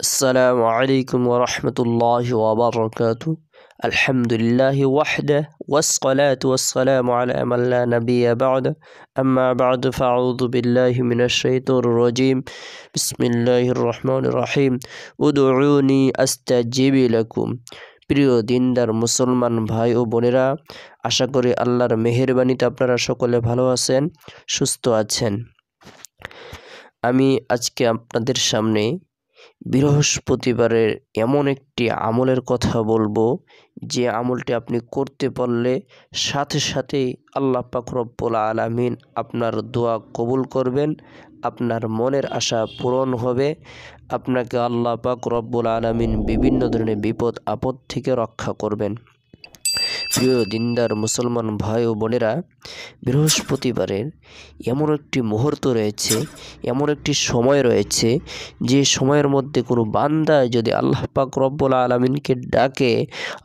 السلام عليكم ورحمة الله وبركاته الحمد لله وحده والصلاة والسلام على من لا نبي بعد أما بعد فأعوذ بالله من الشيطان الرجيم بسم الله الرحمن الرحيم ادعوني أستجيب لكم প্রিয় দিনদার মুসলমান ভাই ও বোনেরা আশা করি আল্লাহর মেহরবানিতে আপনারা সকলে ভালো আছেন সুস্থ আছেন আমি আজকে আপনাদের সামনে বৃহস্পতিবারের এমন একটি আমলের কথা বলবো যে আমলটি আপনি করতে পারলে সাথে সাথেই আল্লাহ পাকরব্বুল আলামিন আপনার দোয়া কবুল করবেন আপনার মনের আশা পূরণ হবে আপনাকে আল্লাহ পাক রব্বুল আলামিন বিভিন্ন ধরনের বিপদ আপদ থেকে রক্ষা করবেন প্রিয় দিনদার মুসলমান ভাই ও বোনেরা বৃহস্পতিবারের এমন একটি মুহূর্ত রয়েছে এমন একটি সময় রয়েছে যে সময়ের মধ্যে কোনো বান্দা যদি আল্লাহ পাক রব্বুল আলমিনকে ডাকে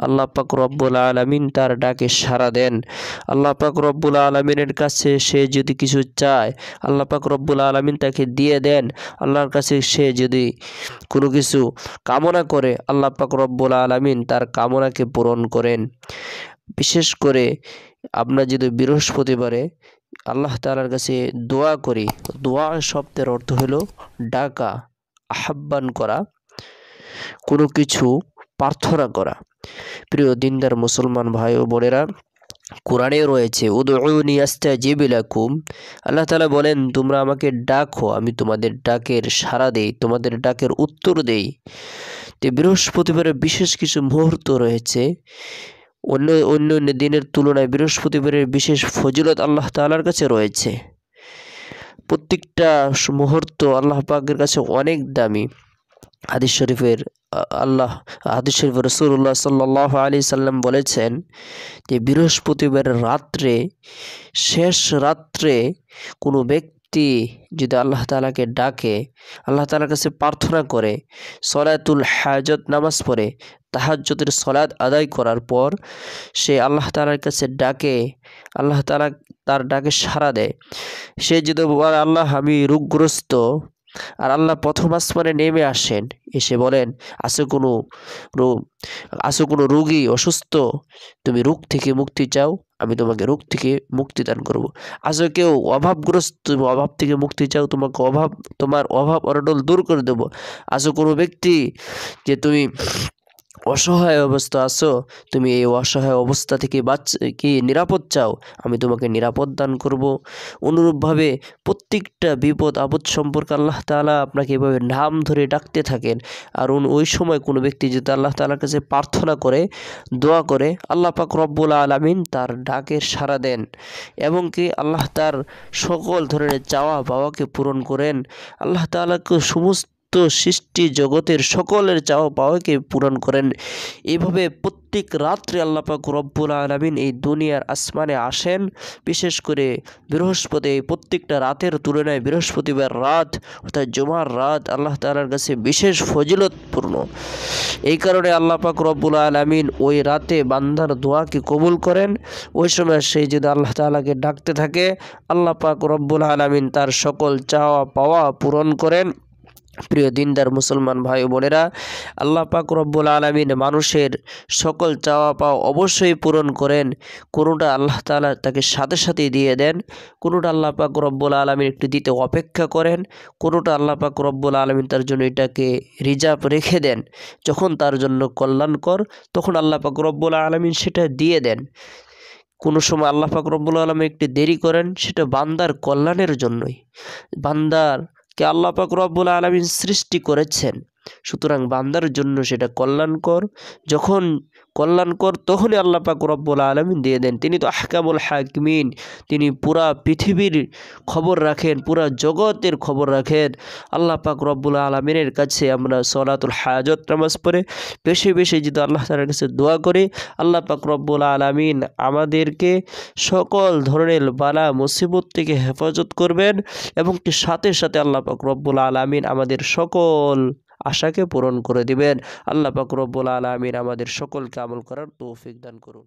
আল্লাহ পাক রব্বুল আলমিন তার ডাকে সাড়া দেন আল্লাহ পাক রব্বুল আলমিনের কাছে সে যদি কিছু চায় আল্লাহ পাক রব্বুল আলমিন তাকে দিয়ে দেন আল্লাহর কাছে সে যদি কোনো কিছু কামনা করে আল্লাহ পাক রব্বুল আলমিন তার কামনাকে পূরণ করেন বিশেষ করে আমরা যদি বৃহস্পতিবারে আল্লাহ তালার কাছে দোয়া করি দোয়া শব্দের অর্থ হলো ডাকা আহ্বান করা কোনো কিছু প্রার্থনা করা প্রিয় দিনদার মুসলমান ভাই ও বোনেরা কোরআনে রয়েছে উদৌনি যে বিলাকুম আল্লাহ তালা বলেন তোমরা আমাকে ডাকো আমি তোমাদের ডাকের সাড়া দেই তোমাদের ডাকের উত্তর দেই তো বৃহস্পতিবারে বিশেষ কিছু মুহূর্ত রয়েছে অন্য অন্য অন্য দিনের তুলনায় বৃহস্পতিবারের বিশেষ ফজিলত আল্লাহ তালার কাছে রয়েছে প্রত্যেকটা মুহূর্ত আল্লাহ পাকের কাছে অনেক দামি হাদিস শরীফের আল্লাহ হাদিস শরীফ রসুল্লাহ সাল্লাহ আলি সাল্লাম বলেছেন যে বৃহস্পতিবার রাত্রে শেষ রাত্রে কোনো ব্যক্তি ব্যক্তি যদি আল্লাহ তালাকে ডাকে আল্লাহ তালার কাছে প্রার্থনা করে সলায়তুল হাজত নামাজ পড়ে তাহাজ্যতের সলায়ত আদায় করার পর সে আল্লাহ তালার কাছে ডাকে আল্লাহ তালা তার ডাকে সাড়া দেয় সে যদি আল্লাহ আমি রোগগ্রস্ত আর আল্লাহ প্রথম আসমানে নেমে আসেন এসে বলেন আছে কোনো আছে কোনো রোগী অসুস্থ তুমি রোগ থেকে মুক্তি চাও আমি তোমাকে রোগ থেকে মুক্তি দান করবো আজও কেউ অভাবগ্রস্ত তুমি অভাব থেকে মুক্তি চাও তোমাকে অভাব তোমার অভাব অরডল দূর করে দেবো আজও কোনো ব্যক্তি যে তুমি অসহায় অবস্থা আছো তুমি এই অসহায় অবস্থা থেকে বাঁচ কি নিরাপদ চাও আমি তোমাকে নিরাপদ দান করব অনুরূপভাবে প্রত্যেকটা বিপদ আপদ সম্পর্কে আল্লাহ তালা আপনাকে এভাবে নাম ধরে ডাকতে থাকেন আর ওই সময় কোনো ব্যক্তি যদি আল্লাহ তালার কাছে প্রার্থনা করে দোয়া করে আল্লাহ পাক রব্বুল আলমিন তার ডাকের সাড়া দেন এবং কি আল্লাহ তার সকল ধরনের চাওয়া পাওয়াকে পূরণ করেন আল্লাহ তালাকে সমস্ত সৃষ্টি জগতের সকলের চাওয়া পাওয়াকে পূরণ করেন এভাবে প্রত্যেক রাত্রে আল্লাপাক রব্বুল আলমিন এই দুনিয়ার আসমানে আসেন বিশেষ করে বৃহস্পতি প্রত্যেকটা রাতের তুলনায় বৃহস্পতিবার রাত অর্থাৎ জুমার রাত আল্লাহ তালার কাছে বিশেষ ফজিলতপূর্ণ এই কারণে আল্লাপাক রব্বুল আলমিন ওই রাতে বান্ধার দোয়াকে কবুল করেন ওই সময় সেই যদি আল্লাহ তালাকে ডাকতে থাকে আল্লাহ পাক রব্বুল আলমিন তার সকল চাওয়া পাওয়া পূরণ করেন প্রিয় দিনদার মুসলমান ভাই বোনেরা আল্লাহ পাক রব্বুল আলমিন মানুষের সকল চাওয়া পাওয়া অবশ্যই পূরণ করেন কোনোটা আল্লাহ তালা তাকে সাথে সাথে দিয়ে দেন কোনোটা আল্লাহ পাক রব্বুল আলমিন একটু দিতে অপেক্ষা করেন কোনোটা আল্লাহ পাক রব্বুল আলমিন তার জন্য এটাকে রিজার্ভ রেখে দেন যখন তার জন্য কল্যাণকর তখন আল্লাহ পাক রব্বুল আলমিন সেটা দিয়ে দেন কোনো সময় আল্লাহ পাক রব্বুল আলমে একটু দেরি করেন সেটা বান্দার কল্যাণের জন্যই বান্দার কে আল্লাপাক রব্বুল আলমিন সৃষ্টি করেছেন সুতরাং বান্দার জন্য সেটা কল্যাণকর যখন কল্যাণকর তখনই আল্লাহ পাক রব্বুল আলমিন দিয়ে দেন তিনি তো আহকামুল হাকমিন তিনি পুরা পৃথিবীর খবর রাখেন পুরা জগতের খবর রাখেন আল্লাহ পাক রব্বুল আলমিনের কাছে আমরা সলাতুল হাজত নামাজ পড়ে বেশি বেশি যদি আল্লাহ তালের কাছে দোয়া করে আল্লাহ পাক রব্বুল আলমিন আমাদেরকে সকল ধরনের বালা মুসিবত থেকে হেফাজত করবেন এবং সাথে সাথে আল্লাহ পাক রব্বুল আলমিন আমাদের সকল আশাকে পূরণ করে দিবেন আল্লাহ পাক আলমিন আমাদের সকলকে আমল করার তৌফিক দান করুন